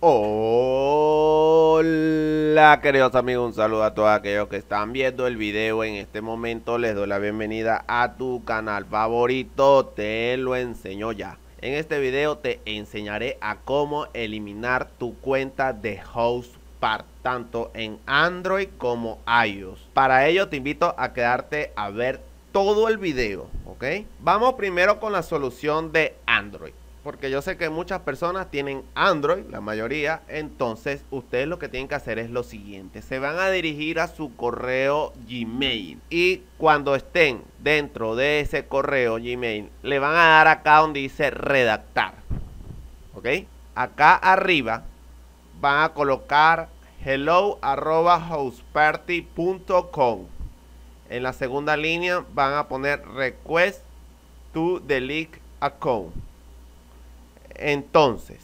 Hola queridos amigos, un saludo a todos aquellos que están viendo el video en este momento Les doy la bienvenida a tu canal favorito, te lo enseño ya En este video te enseñaré a cómo eliminar tu cuenta de host part tanto en Android como iOS Para ello te invito a quedarte a ver todo el video, ¿ok? Vamos primero con la solución de Android porque yo sé que muchas personas tienen Android, la mayoría, entonces ustedes lo que tienen que hacer es lo siguiente, se van a dirigir a su correo Gmail y cuando estén dentro de ese correo Gmail, le van a dar acá donde dice redactar, ¿ok? Acá arriba van a colocar hello En la segunda línea van a poner request to delete account. Entonces,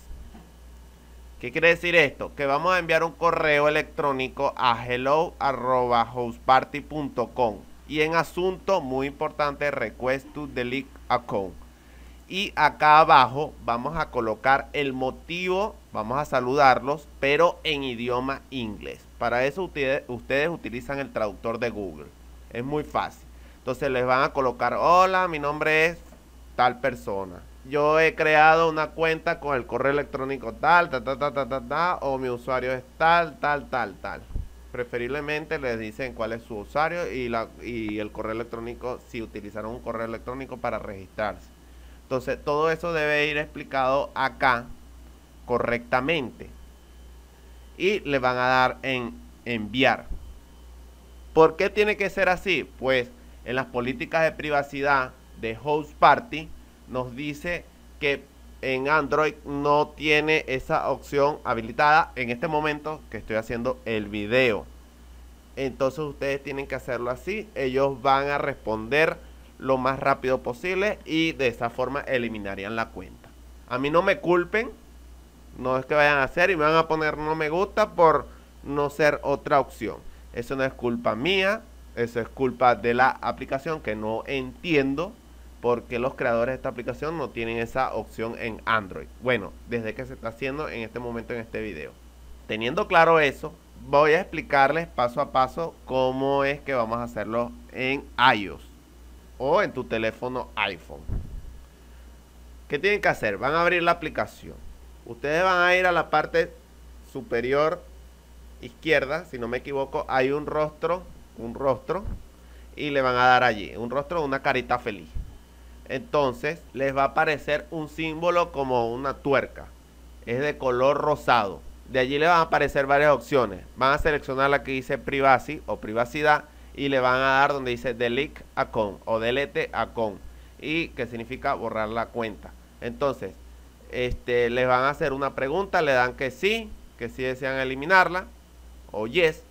¿qué quiere decir esto? Que vamos a enviar un correo electrónico a hello.houseparty.com y en asunto, muy importante, request to delete account. Y acá abajo vamos a colocar el motivo, vamos a saludarlos, pero en idioma inglés. Para eso ustedes utilizan el traductor de Google. Es muy fácil. Entonces les van a colocar, hola, mi nombre es tal persona yo he creado una cuenta con el correo electrónico tal, tal, tal, tal, tal, tal, o mi usuario es tal, tal, tal, tal. Preferiblemente les dicen cuál es su usuario y, la, y el correo electrónico, si utilizaron un correo electrónico para registrarse. Entonces, todo eso debe ir explicado acá correctamente. Y le van a dar en enviar. ¿Por qué tiene que ser así? Pues en las políticas de privacidad de host party, nos dice que en Android no tiene esa opción habilitada en este momento que estoy haciendo el video. Entonces ustedes tienen que hacerlo así. Ellos van a responder lo más rápido posible y de esa forma eliminarían la cuenta. A mí no me culpen. No es que vayan a hacer y me van a poner no me gusta por no ser otra opción. Eso no es culpa mía. Eso es culpa de la aplicación que no entiendo porque los creadores de esta aplicación no tienen esa opción en Android. Bueno, desde que se está haciendo en este momento en este video. Teniendo claro eso, voy a explicarles paso a paso cómo es que vamos a hacerlo en iOS o en tu teléfono iPhone. ¿Qué tienen que hacer? Van a abrir la aplicación. Ustedes van a ir a la parte superior izquierda, si no me equivoco, hay un rostro, un rostro, y le van a dar allí, un rostro, una carita feliz entonces les va a aparecer un símbolo como una tuerca. Es de color rosado. De allí le van a aparecer varias opciones. Van a seleccionar la que dice privacy o privacidad y le van a dar donde dice delete con o delete con y que significa borrar la cuenta. Entonces, este, les van a hacer una pregunta, le dan que sí, que sí desean eliminarla o yes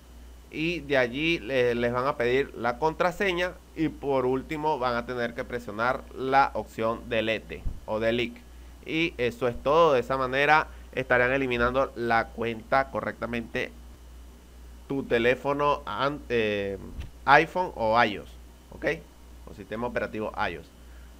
y de allí eh, les van a pedir la contraseña y por último van a tener que presionar la opción delete o delete y eso es todo de esa manera estarán eliminando la cuenta correctamente tu teléfono eh, iPhone o iOS ok o sistema operativo iOS